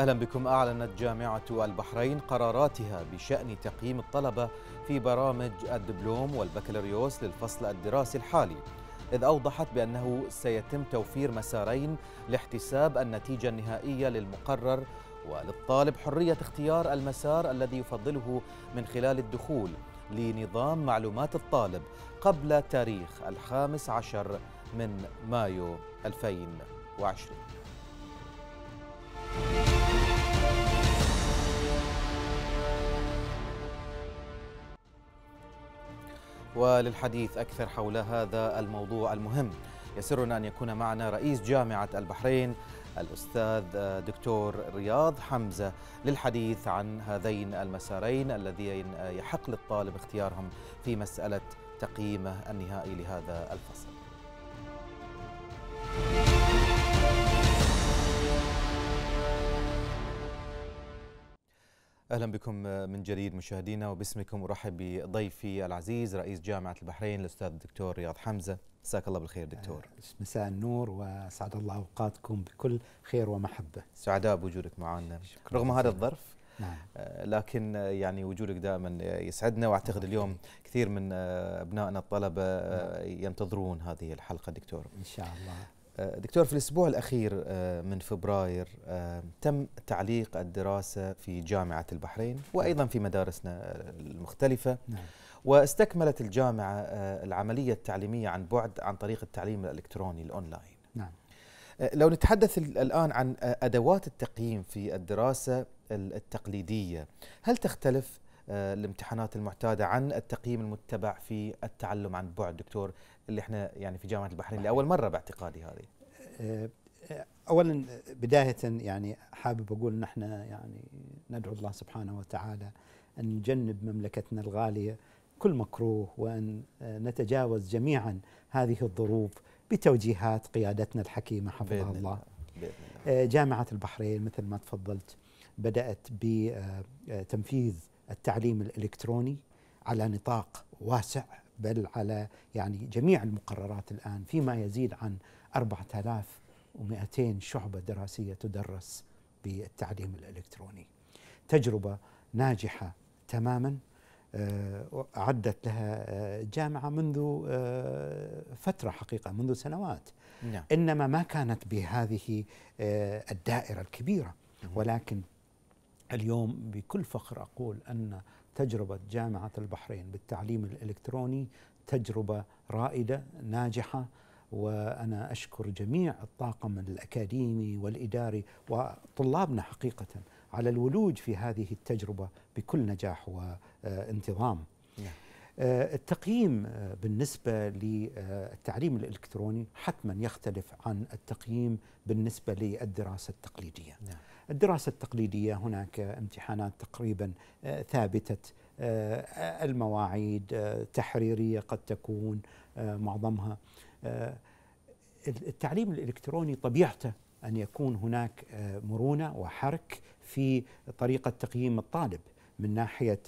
أهلا بكم أعلنت جامعة البحرين قراراتها بشأن تقييم الطلبة في برامج الدبلوم والبكالوريوس للفصل الدراسي الحالي إذ أوضحت بأنه سيتم توفير مسارين لاحتساب النتيجة النهائية للمقرر وللطالب حرية اختيار المسار الذي يفضله من خلال الدخول لنظام معلومات الطالب قبل تاريخ الخامس عشر من مايو 2020 وللحديث أكثر حول هذا الموضوع المهم يسرنا أن يكون معنا رئيس جامعة البحرين الأستاذ دكتور رياض حمزة للحديث عن هذين المسارين الذين يحق للطالب اختيارهم في مسألة تقييمه النهائي لهذا الفصل اهلا بكم من جديد مشاهدينا وباسمكم ارحب بضيفي العزيز رئيس جامعه البحرين الاستاذ الدكتور رياض حمزه مساك الله بالخير دكتور آه، مساء النور واسعد الله اوقاتكم بكل خير ومحبه سعداء بوجودك معنا رغم هذا الظرف نعم. آه، لكن آه، يعني وجودك دائما يسعدنا واعتقد نعم. اليوم كثير من ابنائنا الطلبه نعم. ينتظرون هذه الحلقه دكتور ان شاء الله آه، دكتور في الأسبوع الأخير آه، من فبراير آه، تم تعليق الدراسة في جامعة البحرين وأيضا في مدارسنا المختلفة نعم. واستكملت الجامعة العملية التعليمية عن بعد عن طريق التعليم الإلكتروني الأونلاين نعم. لو نتحدث الآن عن أدوات التقييم في الدراسة التقليدية هل تختلف آه، الامتحانات المعتاده عن التقييم المتبع في التعلم عن بعد دكتور اللي احنا يعني في جامعه البحرين لاول مره باعتقادي هذه آه، آه، اولا بدايه يعني حابب اقول نحن يعني ندعو الله سبحانه وتعالى ان نجنب مملكتنا الغاليه كل مكروه وان نتجاوز جميعا هذه الظروف بتوجيهات قيادتنا الحكيمه حفظها الله. الله. جامعه البحرين مثل ما تفضلت بدات بتنفيذ التعليم الالكتروني على نطاق واسع بل على يعني جميع المقررات الان فيما يزيد عن 4200 شعبه دراسيه تدرس بالتعليم الالكتروني. تجربه ناجحه تماما آه، أعدت لها آه، جامعة منذ آه، فترة حقيقة منذ سنوات نعم. إنما ما كانت بهذه الدائرة الكبيرة ولكن اليوم بكل فخر اقول ان تجربه جامعه البحرين بالتعليم الالكتروني تجربه رائده ناجحه وانا اشكر جميع الطاقم الاكاديمي والاداري وطلابنا حقيقه على الولوج في هذه التجربه بكل نجاح وانتظام آه، التقييم آه، بالنسبة للتعليم الإلكتروني حتما يختلف عن التقييم بالنسبة للدراسة التقليدية نعم. الدراسة التقليدية هناك امتحانات تقريبا آه، ثابتة المواعيد تحريرية قد تكون معظمها التعليم الإلكتروني طبيعته أن يكون هناك مرونة وحرك في طريقة تقييم الطالب من ناحية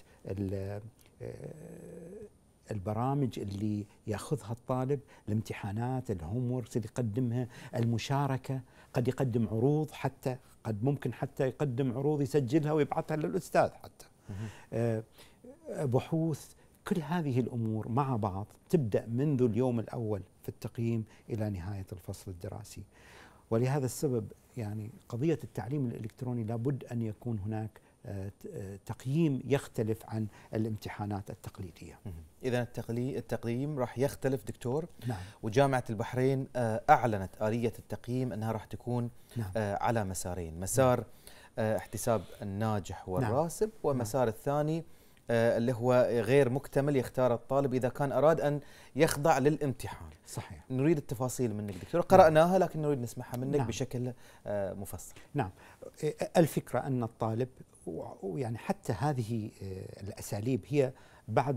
البرامج اللي ياخذها الطالب الامتحانات الهوم اللي يقدمها المشاركه قد يقدم عروض حتى قد ممكن حتى يقدم عروض يسجلها ويبعثها للاستاذ حتى أه، بحوث كل هذه الامور مع بعض تبدا منذ اليوم الاول في التقييم الى نهايه الفصل الدراسي ولهذا السبب يعني قضيه التعليم الالكتروني لابد ان يكون هناك تقييم يختلف عن الامتحانات التقليدية إذا التقييم راح يختلف دكتور نعم. وجامعة البحرين آه، أعلنت آلية التقييم أنها راح تكون نعم. آه، على مسارين مسار نعم. آه، احتساب الناجح نعم. والراسب نعم. ومسار نعم. الثاني آه، اللي هو غير مكتمل يختار الطالب اذا كان اراد ان يخضع للامتحان. صحيح. نريد التفاصيل منك دكتور، نعم. قراناها لكن نريد نسمعها منك نعم. بشكل آه، مفصل. نعم. آه، الفكره ان الطالب ويعني حتى هذه الاساليب هي بعد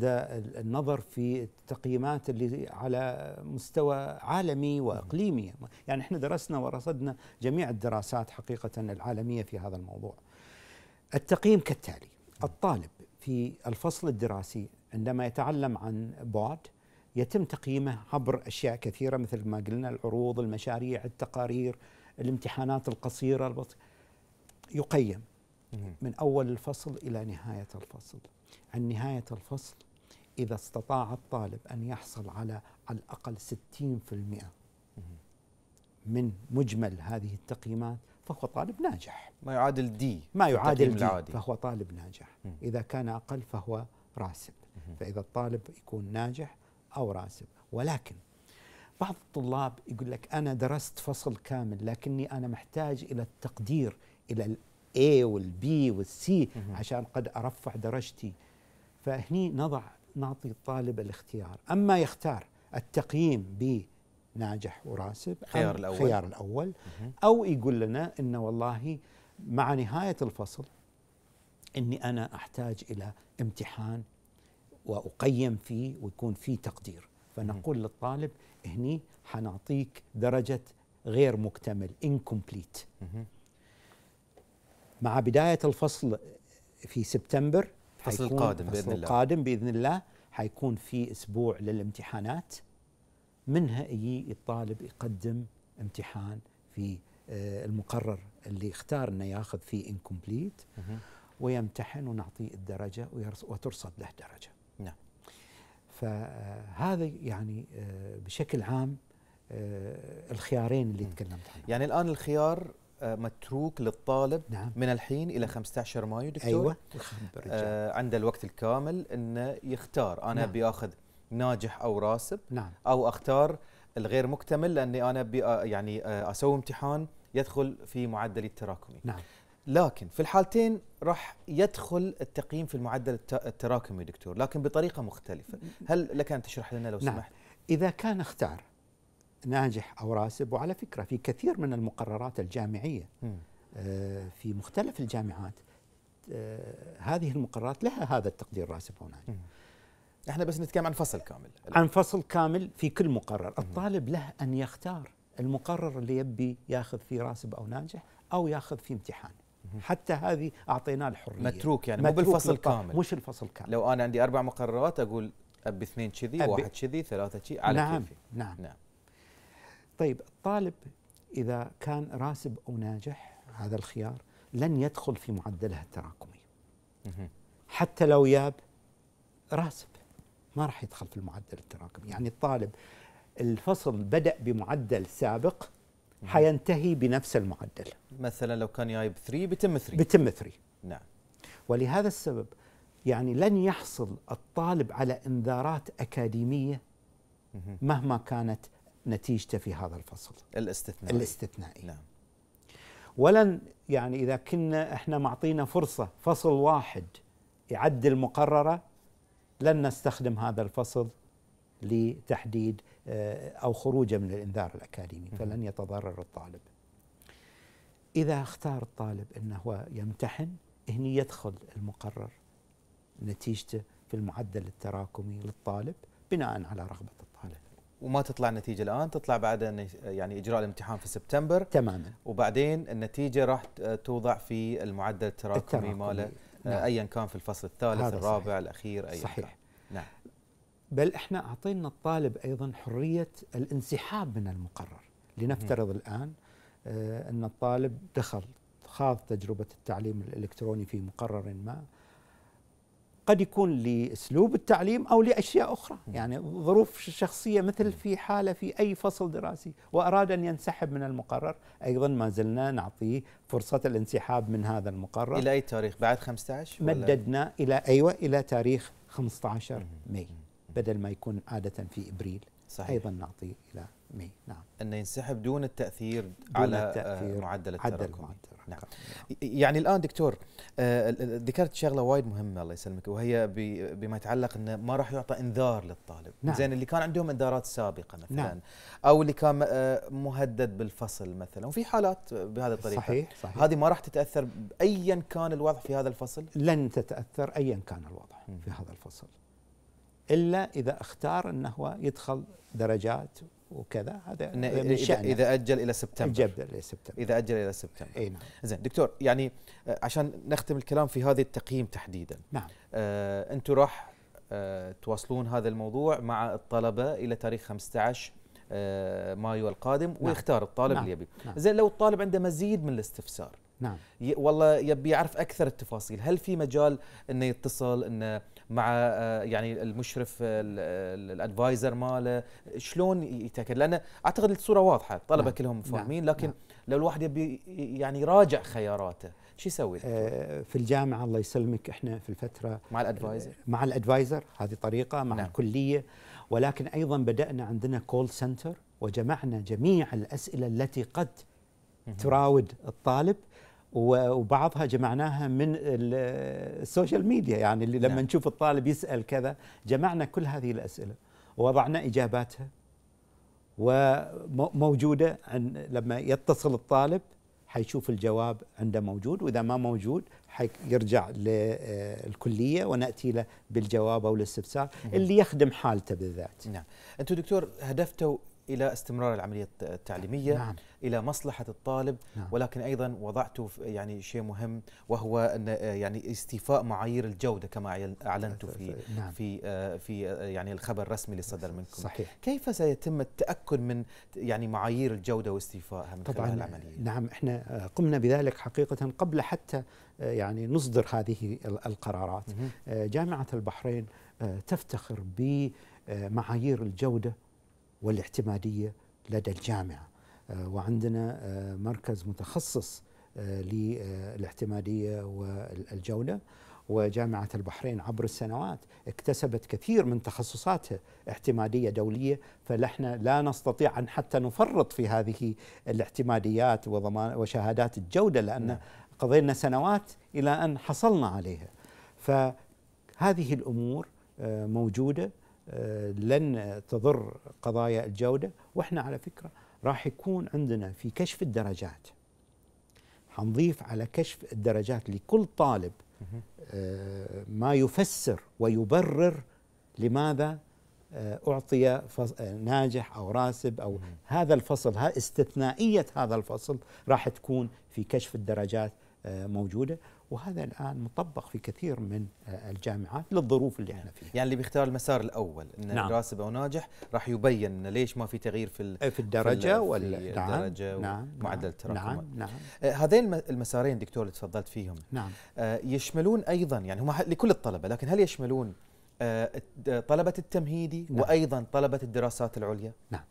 النظر في التقييمات اللي على مستوى عالمي واقليمي، يعني احنا درسنا ورصدنا جميع الدراسات حقيقه العالميه في هذا الموضوع. التقييم كالتالي نعم. الطالب في الفصل الدراسي عندما يتعلم عن بعد يتم تقييمه عبر اشياء كثيره مثل ما قلنا العروض، المشاريع، التقارير، الامتحانات القصيره البسيطه يقيم من اول الفصل الى نهايه الفصل. عن نهايه الفصل اذا استطاع الطالب ان يحصل على على الاقل 60% من مجمل هذه التقييمات فهو طالب ناجح ما يعادل دي ما يعادل دي العادي. فهو طالب ناجح م. إذا كان أقل فهو راسب م. فإذا الطالب يكون ناجح أو راسب ولكن بعض الطلاب يقول لك أنا درست فصل كامل لكني أنا محتاج إلى التقدير إلى والـ C والC عشان قد أرفع درجتي فهني نضع نعطي الطالب الاختيار أما يختار التقييم ناجح وراسب خيار الأول خيار الأول أو يقول لنا إن والله مع نهاية الفصل إني أنا أحتاج إلى امتحان وأقيم فيه ويكون فيه تقدير فنقول للطالب هني حنعطيك درجة غير مكتمل incomplete مع بداية الفصل في سبتمبر الفصل القادم بإذن الله القادم بإذن الله حيكون في أسبوع للامتحانات منها يجي الطالب يقدم امتحان في آه، المقرر اللي اختار انه ياخذ فيه انكمبليت ويمتحن ونعطيه الدرجه وترصد له درجه. نعم. فهذا آه، يعني آه، بشكل عام الخيارين اللي تكلمت عنهم. يعني الان الخيار متروك للطالب نعم. من الحين الى 15 مايو دكتور ايوه آه عنده الوقت الكامل انه يختار انا نعم. باخذ ناجح او راسب نعم. او اختار الغير مكتمل لاني انا آه، يعني آه، اسوي امتحان يدخل في معدلي التراكمي نعم. لكن في الحالتين راح يدخل التقييم في المعدل التراكمي دكتور لكن بطريقه مختلفه هل لك ان تشرح لنا لو نعم. سمحت نعم. اذا كان اختار ناجح او راسب وعلى فكره في كثير من المقررات الجامعيه آه، في مختلف الجامعات هذه المقررات لها هذا التقدير راسب او ناجح احنا بس نتكلم عن فصل كامل عن فصل كامل في كل مقرر الطالب له أن يختار المقرر اللي يبي ياخذ فيه راسب أو ناجح أو ياخذ فيه امتحان حتى هذه اعطيناه الحريه متروك يعني متروك مو بالفصل كامل مش الفصل كامل لو انا عندي اربع مقررات اقول ابي اثنين كذي واحد كذي ثلاثه كذي على نعم كيفي نعم نعم طيب الطالب اذا كان راسب او ناجح هذا الخيار لن يدخل في معدلها التراكمي حتى لو ياب راسب ما راح يدخل في المعدل التراكمي يعني الطالب الفصل بدأ بمعدل سابق حينتهي بنفس المعدل مثلا لو كان جايب 3 بيتم 3 بيتم 3 نعم ولهذا السبب يعني لن يحصل الطالب على انذارات اكاديميه مهما كانت نتيجته في هذا الفصل الاستثنائي الاستثنائي نعم ولن يعني اذا كنا احنا معطينا فرصه فصل واحد يعدل مقرره لن نستخدم هذا الفصل لتحديد آه، أو خروجه من الإنذار الأكاديمي فلن يتضرر الطالب إذا اختار الطالب أنه هو يمتحن هني يدخل المقرر نتيجته في المعدل التراكمي للطالب بناء على رغبة الطالب وما تطلع النتيجة الآن تطلع بعد يعني إجراء الامتحان في سبتمبر تماما وبعدين النتيجة راح توضع في المعدل التراكمي, التراكمي ماله نعم. ايا كان في الفصل الثالث الرابع صحيح. الاخير ايا صحيح كان. نعم بل احنا اعطينا الطالب ايضا حريه الانسحاب من المقرر لنفترض م. الان آه ان الطالب دخل خاض تجربه التعليم الالكتروني في مقرر ما قد يكون لاسلوب التعليم او لاشياء اخرى يعني ظروف شخصيه مثل في حاله في اي فصل دراسي واراد ان ينسحب من المقرر ايضا ما زلنا نعطيه فرصه الانسحاب من هذا المقرر الى اي تاريخ بعد 15 مددنا الى ايوه الى تاريخ 15 ماي بدل ما يكون عاده في ابريل صحيح. ايضا نعطيه الى نعم انه ينسحب دون التاثير دون على آه، التأثير معدل التراكمي نعم. نعم. يعني الان دكتور آه، ذكرت شغله وايد مهمه الله يسلمك وهي بما يتعلق انه ما راح يعطى انذار للطالب نعم. زين اللي كان عندهم انذارات سابقه مثلا نعم. او اللي كان آه، مهدد بالفصل مثلا وفي حالات بهذه الطريقه صحيح, صحيح. هذه ما راح تتاثر ايا كان الوضع في هذا الفصل لن تتاثر ايا كان الوضع في هذا الفصل الا اذا اختار انه يدخل درجات وكذا هذا إذا, إذا أجل إلى سبتمبر أجل إلى سبتمبر إذا أجل إلى سبتمبر أي نعم زين دكتور يعني آه، عشان نختم الكلام في هذا التقييم تحديدا نعم آه أنتم راح آه تواصلون هذا الموضوع مع الطلبة إلى تاريخ 15 آه، مايو القادم نعم. ويختار الطالب نعم. اللي يبي نعم. زين لو الطالب عنده مزيد من الاستفسار نعم والله يبي يعرف اكثر التفاصيل هل في مجال انه يتصل انه مع آه، يعني المشرف آه، آه، الادفايزر ماله شلون يتاكد لان اعتقد الصوره واضحه الطلبه نعم. كلهم نعم، فاهمين لكن نعم. لو الواحد يبي يعني يراجع خياراته شو يسوي؟ في الجامعه الله يسلمك احنا في الفتره مع الادفايزر مع الادفايزر هذه طريقه مع نعم. الكليه ولكن ايضا بدانا عندنا كول سنتر وجمعنا جميع الاسئله التي قد تراود الطالب وبعضها جمعناها من السوشيال ميديا يعني اللي لما نعم. نشوف الطالب يسال كذا جمعنا كل هذه الاسئله ووضعنا اجاباتها وموجوده لما يتصل الطالب حيشوف الجواب عنده موجود واذا ما موجود حيرجع للكليه وناتي له بالجواب او الاستفسار نعم. اللي يخدم حالته بالذات. نعم. انتم دكتور هدفتوا الى استمرار العمليه التعليميه نعم. الى مصلحه الطالب نعم. ولكن ايضا وضعت يعني شيء مهم وهو أن آه، يعني استيفاء معايير الجوده كما اعلنت في نعم. في آه، في آه، يعني الخبر الرسمي اللي صدر منكم صحيح. كيف سيتم التاكد من يعني معايير الجوده واستيفائها من طبعا خلال العمليه نعم احنا قمنا بذلك حقيقه قبل حتى يعني نصدر هذه القرارات جامعه البحرين تفتخر بمعايير الجوده والاعتمادية لدى الجامعة آه، وعندنا آه، مركز متخصص آه، للاعتمادية والجودة وجامعة البحرين عبر السنوات اكتسبت كثير من تخصصاتها اعتمادية دولية فنحن لا نستطيع أن حتى نفرط في هذه الاعتماديات وضمان وشهادات الجودة لأن نعم. قضينا سنوات إلى أن حصلنا عليها فهذه الأمور موجودة آه، لن تضر قضايا الجودة وإحنا على فكرة راح يكون عندنا في كشف الدرجات حنضيف على كشف الدرجات لكل طالب آه، ما يفسر ويبرر لماذا آه، أعطي ناجح أو راسب أو هذا الفصل استثنائية هذا الفصل راح تكون في كشف الدرجات موجودة وهذا الان مطبق في كثير من آه، الجامعات للظروف اللي احنا فيها. يعني اللي بيختار المسار الاول ان نعم. راسب او ناجح راح يبين ليش ما في تغيير في آه، في الدرجه وال نعم الدرجه نعم معدل نعم، التراكم نعم نعم آه، هذين المسارين دكتور اللي تفضلت فيهم نعم يشملون ايضا يعني هم لكل الطلبه لكن هل يشملون طلبه التمهيدي نعم. وايضا طلبه الدراسات العليا؟ نعم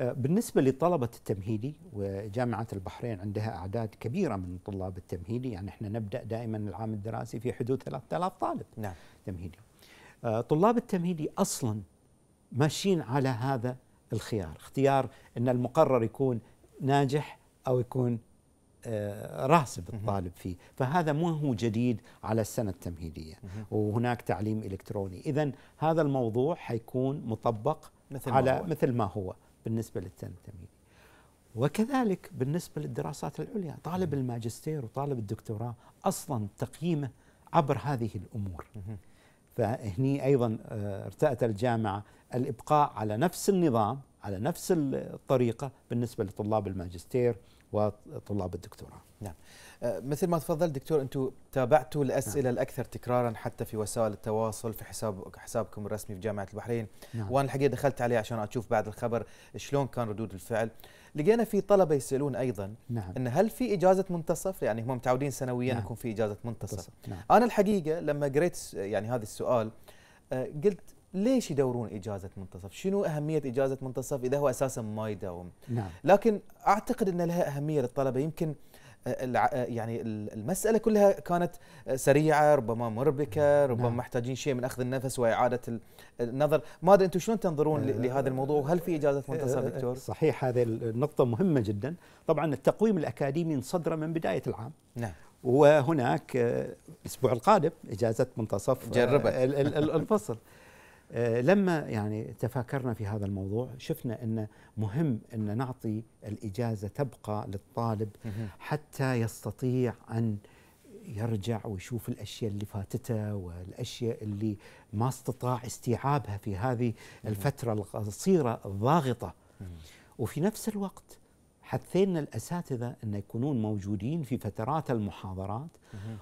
بالنسبة لطلبة التمهيدي وجامعة البحرين عندها أعداد كبيرة من طلاب التمهيدي يعني احنا نبدأ دائما العام الدراسي في حدود 3000 طالب نعم. تمهيدي آه، طلاب التمهيدي أصلا ماشيين على هذا الخيار اختيار أن المقرر يكون ناجح أو يكون آه، راسب الطالب فيه فهذا ما هو جديد على السنة التمهيدية وهناك تعليم إلكتروني إذا هذا الموضوع حيكون مطبق مثل على ما هو. مثل ما هو بالنسبة للترم التمهيدي وكذلك بالنسبة للدراسات العليا طالب الماجستير وطالب الدكتوراه أصلا تقييمه عبر هذه الأمور فهني أيضا آه، ارتأت الجامعة الإبقاء على نفس النظام على نفس الطريقة بالنسبة لطلاب الماجستير وطلاب الدكتوراه نعم أه، مثل ما تفضل دكتور انتم تابعتوا الاسئله نعم. الاكثر تكرارا حتى في وسائل التواصل في حساب حسابكم الرسمي في جامعه البحرين نعم. وانا الحقيقه دخلت عليه عشان اشوف بعد الخبر شلون كان ردود الفعل لقينا في طلبه يسالون ايضا نعم. ان هل في اجازه منتصف يعني هم متعودين سنويا نعم. يكون في اجازه منتصف نعم. انا الحقيقه لما قريت يعني هذا السؤال أه، قلت ليش يدورون إجازة منتصف؟ شنو أهمية إجازة منتصف إذا هو أساسا ما يداوم؟ نعم. لكن أعتقد أن لها أهمية للطلبة يمكن آه، آه، يعني المسألة كلها كانت آه، سريعة ربما مربكة ربما نعم. محتاجين شيء من أخذ النفس وإعادة النظر ما أدري أنتم شلون تنظرون لهذا الموضوع وهل في إجازة منتصف دكتور؟ صحيح هذه النقطة مهمة جدا طبعا التقويم الأكاديمي انصدر من بداية العام نعم وهناك الأسبوع القادم إجازة منتصف جربت الفصل آه، لما يعني تفاكرنا في هذا الموضوع شفنا أن مهم أن نعطي الإجازة تبقى للطالب حتى يستطيع أن يرجع ويشوف الاشياء اللي فاتته والاشياء اللي ما استطاع استيعابها في هذه الفتره القصيره الضاغطه وفي نفس الوقت حثينا الاساتذه ان يكونون موجودين في فترات المحاضرات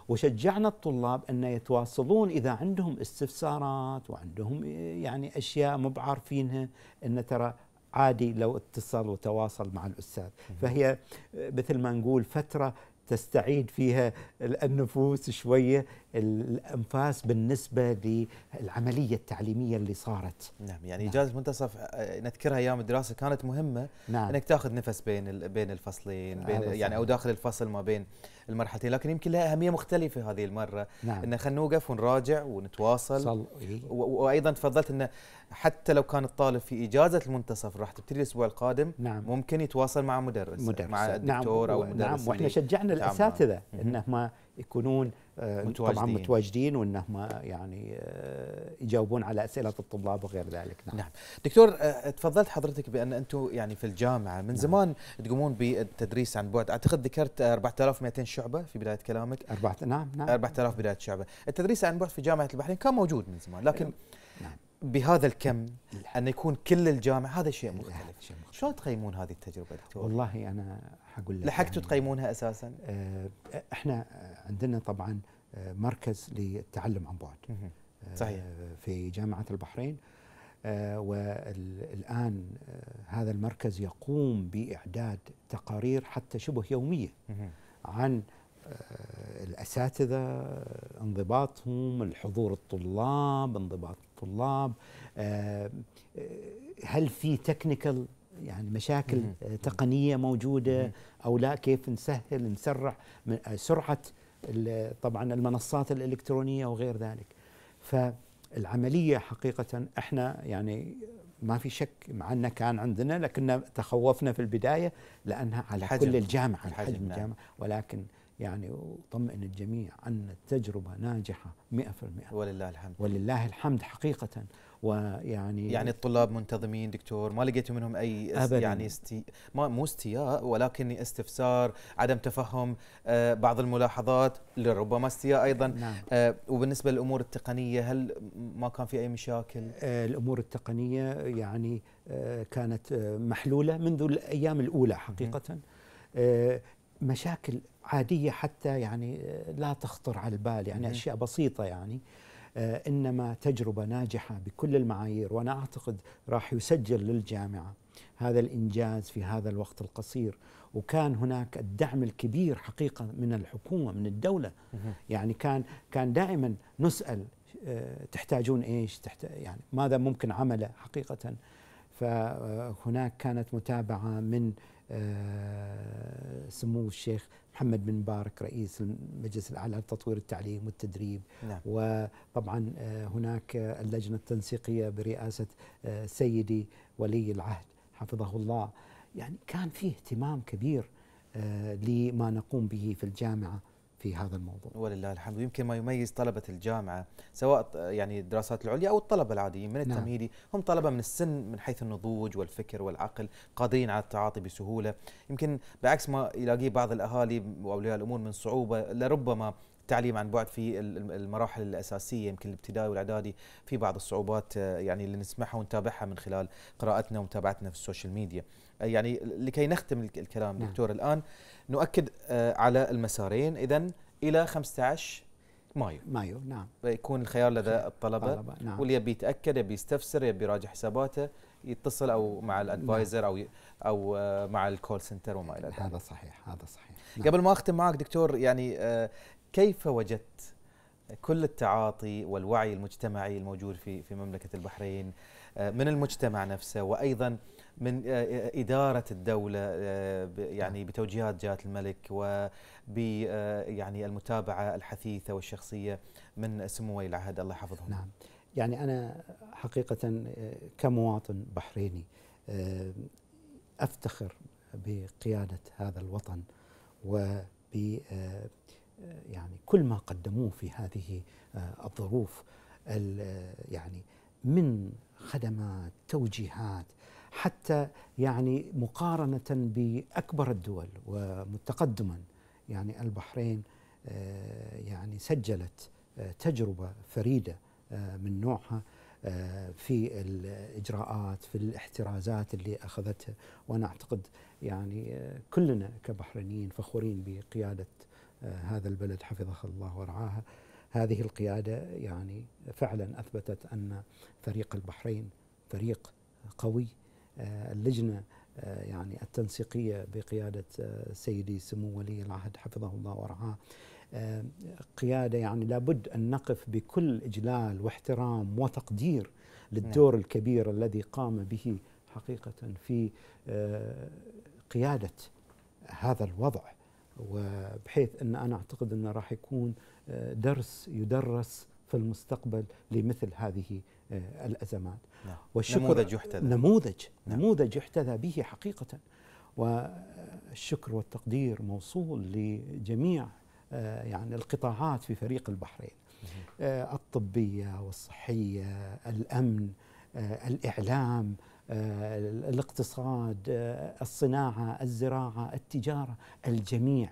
وشجعنا الطلاب ان يتواصلون اذا عندهم استفسارات وعندهم يعني اشياء مو بعارفينها ان ترى عادي لو اتصل وتواصل مع الاستاذ فهي مثل ما نقول فتره تستعيد فيها النفوس شويه الانفاس بالنسبه للعمليه التعليميه اللي صارت نعم يعني نعم. اجازه منتصف آه، نذكرها ايام الدراسه كانت مهمه نعم. انك تاخذ نفس بين بين الفصلين بين آه يعني او داخل الفصل ما بين المرحلتين لكن يمكن لها اهميه مختلفه هذه المره نعم. ان خلينا نوقف ونراجع ونتواصل صل... وايضا تفضلت انه حتى لو كان الطالب في اجازه المنتصف راح تبتدي الاسبوع القادم نعم. ممكن يتواصل مع مدرس, مدرس. مع نعم. الدكتور نعم. او المدرس نعم واحنا شجعنا الاساتذه انهم يكونون متواجدين. آه، طبعا متواجدين وانهم آه، يعني آه، يجاوبون على اسئله الطلاب وغير ذلك نعم, نعم. دكتور تفضلت حضرتك بان انتم يعني في الجامعه من نعم. زمان تقومون بالتدريس عن بعد اعتقد ذكرت 4200 شعبه في بدايه كلامك أربعة نعم نعم 4000 بدايه شعبه التدريس عن بعد في جامعه البحرين كان موجود من زمان لكن نعم. بهذا الكم ان يكون كل الجامعه هذا شيء مختلف شلون تقيمون هذه التجربه دكتور والله انا حقول لك لحقتوا يعني تقيمونها اساسا احنا عندنا طبعا آه، مركز للتعلم عن بعد آه، صحيح في جامعة البحرين آه، والآن هذا المركز يقوم بإعداد تقارير حتى شبه يومية عن الأساتذة انضباطهم الحضور الطلاب انضباط الطلاب هل في تكنيكال يعني مشاكل تقنية موجودة أو لا كيف نسهل نسرع من سرعة طبعا المنصات الإلكترونية وغير ذلك فالعملية حقيقة احنا يعني ما في شك مع أن كان عندنا لكن تخوفنا في البداية لأنها على الحجم كل الجامعة الحجم, الحجم نعم. الجامعة ولكن يعني أطمئن الجميع أن التجربة ناجحة 100% ولله الحمد ولله الحمد حقيقة ويعني يعني الطلاب منتظمين دكتور ما لقيتوا منهم اي أبداً. يعني استي ما مو استياء ولكن استفسار عدم تفهم آه بعض الملاحظات لربما استياء ايضا نعم. آه وبالنسبه للامور التقنيه هل ما كان في اي مشاكل آه الامور التقنيه يعني آه كانت آه محلوله منذ الايام الاولى حقيقه آه مشاكل عاديه حتى يعني آه، لا تخطر على البال يعني اشياء بسيطه يعني آه آه، انما تجربه ناجحه بكل المعايير وانا اعتقد راح يسجل للجامعه هذا الانجاز في هذا الوقت القصير وكان هناك الدعم الكبير حقيقه من الحكومه من الدوله يعني كان كان دائما نسال آه، تحتاجون ايش تحت يعني ماذا ممكن عمله حقيقه فهناك كانت متابعة من آه، سمو الشيخ محمد بن مبارك رئيس المجلس الاعلى لتطوير التعليم والتدريب نعم. وطبعا آه، هناك اللجنه التنسيقيه برئاسه آه، سيدي ولي العهد حفظه الله يعني كان فيه اهتمام كبير لما نقوم به في الجامعه في هذا الموضوع ولله الحمد يمكن ما يميز طلبة الجامعة سواء يعني الدراسات العليا أو الطلبة العاديين من نعم. التمهيدي هم طلبة من السن من حيث النضوج والفكر والعقل قادرين على التعاطي بسهولة يمكن بعكس ما يلاقيه بعض الأهالي وأولياء الأمور من صعوبة لربما التعليم عن بعد في المراحل الاساسيه يمكن الابتدائي والاعدادي في بعض الصعوبات آه، يعني اللي نسمعها ونتابعها من خلال قراءتنا ومتابعتنا في السوشيال ميديا. آه، يعني لكي نختم الكلام نعم. دكتور الان نؤكد آه، على المسارين اذا الى 15 مايو مايو نعم يكون الخيار لدى الطلبه, الطلبة. نعم. واللي يبي يتاكد يبي يستفسر يبي يراجع حساباته يتصل او مع نعم. الادفايزر نعم. او او مع الكول سنتر وما الى ذلك هذا صحيح هذا صحيح قبل نعم. ما اختم معك دكتور يعني كيف وجدت كل التعاطي والوعي المجتمعي الموجود في في مملكه البحرين آه، من المجتمع نفسه وايضا من آه، آه، إدارة الدولة يعني نعم. بتوجيهات جلالة الملك و يعني المتابعة الحثيثة والشخصية من سمو ولي العهد الله يحفظهم نعم يعني أنا حقيقة كمواطن بحريني أفتخر بقيادة هذا الوطن وب يعني كل ما قدموه في هذه آه، الظروف آه، يعني من خدمات توجيهات حتى يعني مقارنة بأكبر الدول ومتقدما يعني البحرين آه، يعني سجلت تجربة فريدة من نوعها في الإجراءات في الاحترازات اللي أخذتها وأنا أعتقد يعني كلنا كبحرينيين فخورين بقيادة هذا البلد حفظها الله ورعاها هذه القيادة يعني فعلا أثبتت أن فريق البحرين فريق قوي آه، اللجنة آه، يعني التنسيقية بقيادة آه، سيدي سمو ولي العهد حفظه الله ورعاه قيادة يعني لابد أن نقف بكل إجلال واحترام وتقدير للدور نعم. الكبير الذي قام به حقيقة في قيادة هذا الوضع وبحيث أن أنا أعتقد أنه راح يكون آه، درس يدرس في المستقبل لمثل هذه آه، الأزمات نعم. والشكر نموذج يحتذى نموذج نعم. نموذج يحتذى به حقيقة والشكر والتقدير موصول لجميع آه، يعني القطاعات في فريق البحرين الطبية والصحية الأمن الإعلام آه، الاقتصاد آه، الصناعه الزراعه التجاره الجميع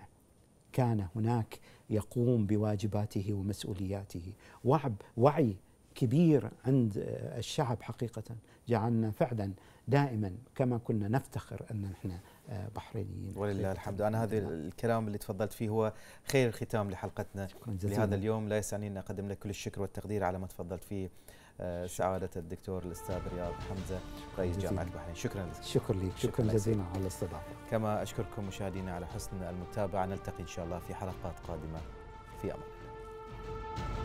كان هناك يقوم بواجباته ومسؤولياته وعب وعي كبير عند آه، الشعب حقيقة جعلنا فعلا دائما كما كنا نفتخر أن نحن بحرينيين ولله الحمد أنا هذا نعم. الكلام اللي تفضلت فيه هو خير الختام لحلقتنا لهذا اليوم لا يسعني أن أقدم لك كل الشكر والتقدير على ما تفضلت فيه آه، سعادة الدكتور الأستاذ رياض حمزة رئيس جامعة البحرين شكرا لك شكرا لك شكرا جزيلا على الاستضافة كما أشكركم مشاهدينا على حسن المتابعة نلتقي إن شاء الله في حلقات قادمة في أمان الله